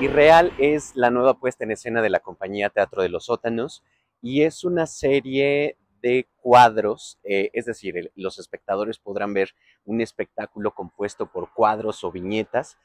Irreal es la nueva puesta en escena de la compañía Teatro de los Sótanos y es una serie de cuadros, eh, es decir, los espectadores podrán ver un espectáculo compuesto por cuadros o viñetas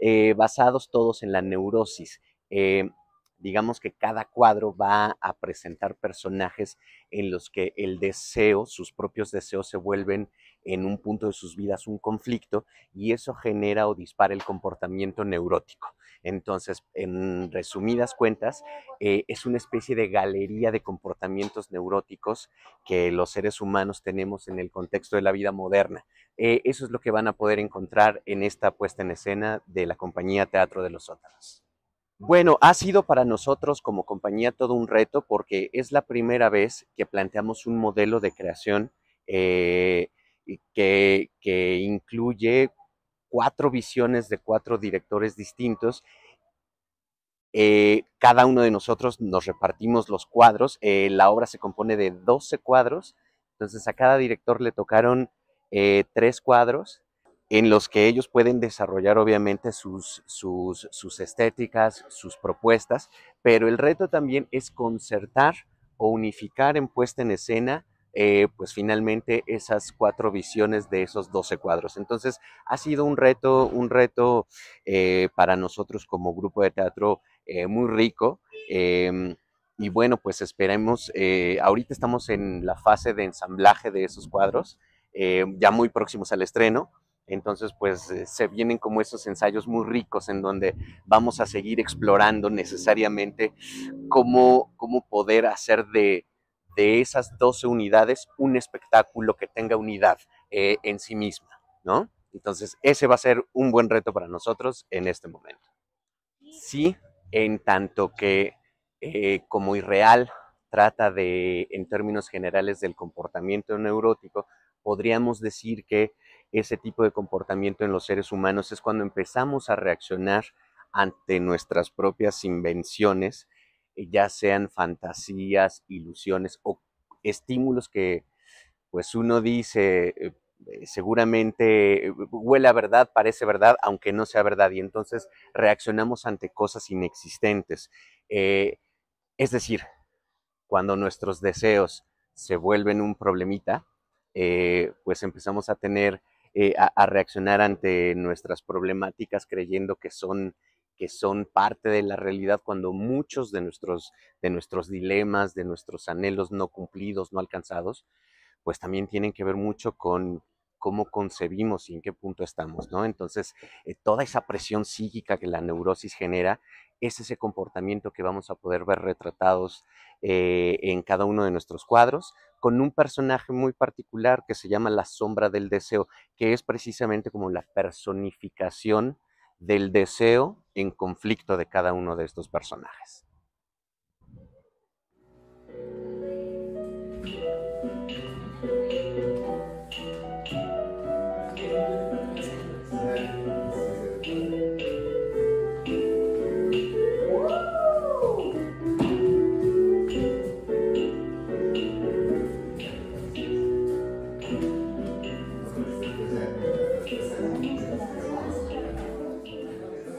eh, basados todos en la neurosis. Eh, digamos que cada cuadro va a presentar personajes en los que el deseo, sus propios deseos se vuelven en un punto de sus vidas un conflicto y eso genera o dispara el comportamiento neurótico. Entonces, en resumidas cuentas, eh, es una especie de galería de comportamientos neuróticos que los seres humanos tenemos en el contexto de la vida moderna. Eh, eso es lo que van a poder encontrar en esta puesta en escena de la compañía Teatro de los Sótanos. Bueno, ha sido para nosotros como compañía todo un reto porque es la primera vez que planteamos un modelo de creación eh, que, incluye cuatro visiones de cuatro directores distintos eh, cada uno de nosotros nos repartimos los cuadros. Eh, la obra se compone de 12 cuadros. Entonces a cada director le tocaron tres cuadros en los que ellos pueden desarrollar obviamente sus, sus, sus estéticas, sus propuestas, pero el reto también es concertar o unificar en puesta en escena eh, pues finalmente esas cuatro visiones de esos 12 cuadros. Entonces ha sido un reto, un reto eh, para nosotros como grupo de teatro eh, muy rico. Em, y bueno, pues esperemos, ahorita estamos en la fase de ensamblaje de esos cuadros, ya muy próximos al estreno, entonces, pues eh, se vienen como esos ensayos muy ricos en donde vamos a seguir explorando necesariamente cómo, poder hacer de, esas 12 unidades un espectáculo que tenga unidad eh, en sí misma, ¿no? Entonces, ese va a ser un buen reto para nosotros en este momento. Sí, en tanto que eh, como irreal trata de, en términos generales del comportamiento neurótico, podríamos decir que ese tipo de comportamiento en los seres humanos es cuando empezamos a reaccionar ante nuestras propias invenciones, eh, ya sean fantasías, ilusiones o estímulos que pues uno dice eh, eh, seguramente huele a verdad, parece verdad, aunque no sea verdad, y entonces reaccionamos ante cosas inexistentes. es decir, cuando nuestros deseos se vuelven un problemita, pues empezamos a tener eh, a, reaccionar ante nuestras problemáticas creyendo que son, que son parte de la realidad cuando muchos de nuestros, de nuestros dilemas, de nuestros anhelos no cumplidos, no alcanzados, pues también tienen que ver mucho con, cómo concebimos y en qué punto estamos, ¿no? Entonces, eh, toda esa presión psíquica que la neurosis genera es ese comportamiento que vamos a poder ver retratados eh, en cada uno de nuestros cuadros, con un personaje muy particular que se llama la sombra del deseo, que es precisamente como la personificación del deseo en conflicto de cada uno de estos personajes.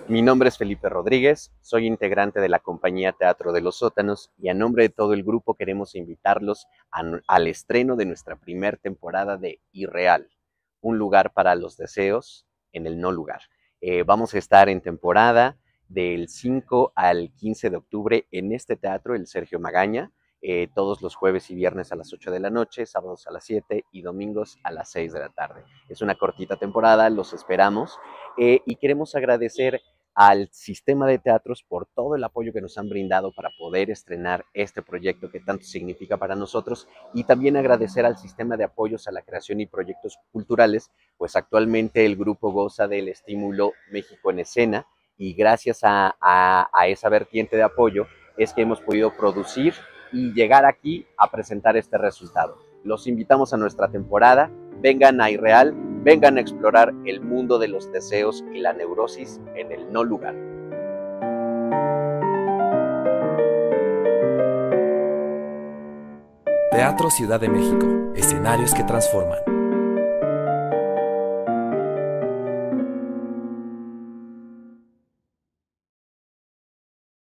Mi nombre es Felipe Rodríguez, soy integrante de la compañía Teatro de los Sótanos y a nombre de todo el grupo queremos invitarlos al estreno de nuestra primera temporada de Irreal, un lugar para los deseos en el no lugar. Eh, vamos a estar en temporada del 5 al 15 de octubre en este teatro, el Sergio Magaña, eh, todos los jueves y viernes a las 8 de la noche, sábados a las 7 y domingos a las 6 de la tarde. Es una cortita temporada, los esperamos eh, y queremos agradecer al sistema de teatros por todo el apoyo que nos han brindado para poder estrenar este proyecto que tanto significa para nosotros y también agradecer al sistema de apoyos a la creación y proyectos culturales, pues actualmente el grupo goza del estímulo México en escena y gracias a, esa vertiente de apoyo es que hemos podido producir y llegar aquí a presentar este resultado. Los invitamos a nuestra temporada, vengan a Irreal, Vengan a explorar el mundo de los deseos y la neurosis en el no lugar. Teatro Ciudad de México, escenarios que transforman.